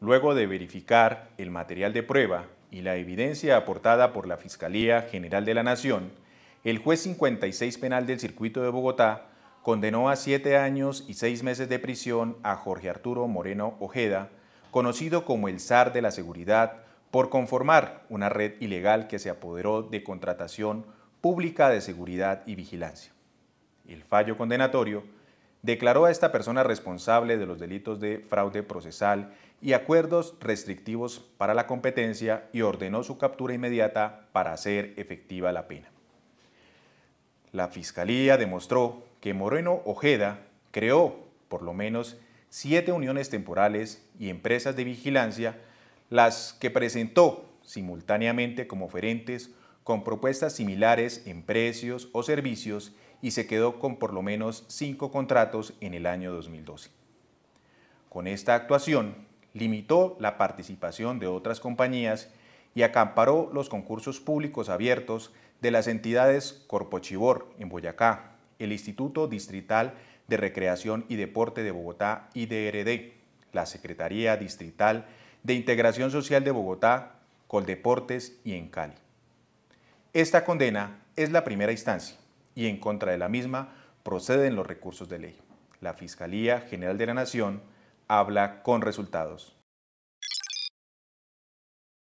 Luego de verificar el material de prueba y la evidencia aportada por la Fiscalía General de la Nación, el juez 56 penal del Circuito de Bogotá condenó a siete años y seis meses de prisión a Jorge Arturo Moreno Ojeda, conocido como el zar de la seguridad, por conformar una red ilegal que se apoderó de contratación pública de seguridad y vigilancia. El fallo condenatorio declaró a esta persona responsable de los delitos de fraude procesal y acuerdos restrictivos para la competencia y ordenó su captura inmediata para hacer efectiva la pena. La Fiscalía demostró que Moreno Ojeda creó por lo menos siete uniones temporales y empresas de vigilancia, las que presentó simultáneamente como oferentes con propuestas similares en precios o servicios y se quedó con por lo menos cinco contratos en el año 2012. Con esta actuación, limitó la participación de otras compañías y acamparó los concursos públicos abiertos de las entidades Corpochivor en Boyacá, el Instituto Distrital de Recreación y Deporte de Bogotá, y IDRD, la Secretaría Distrital de Integración Social de Bogotá, Coldeportes y en Cali. Esta condena es la primera instancia y en contra de la misma proceden los recursos de ley. La Fiscalía General de la Nación habla con resultados.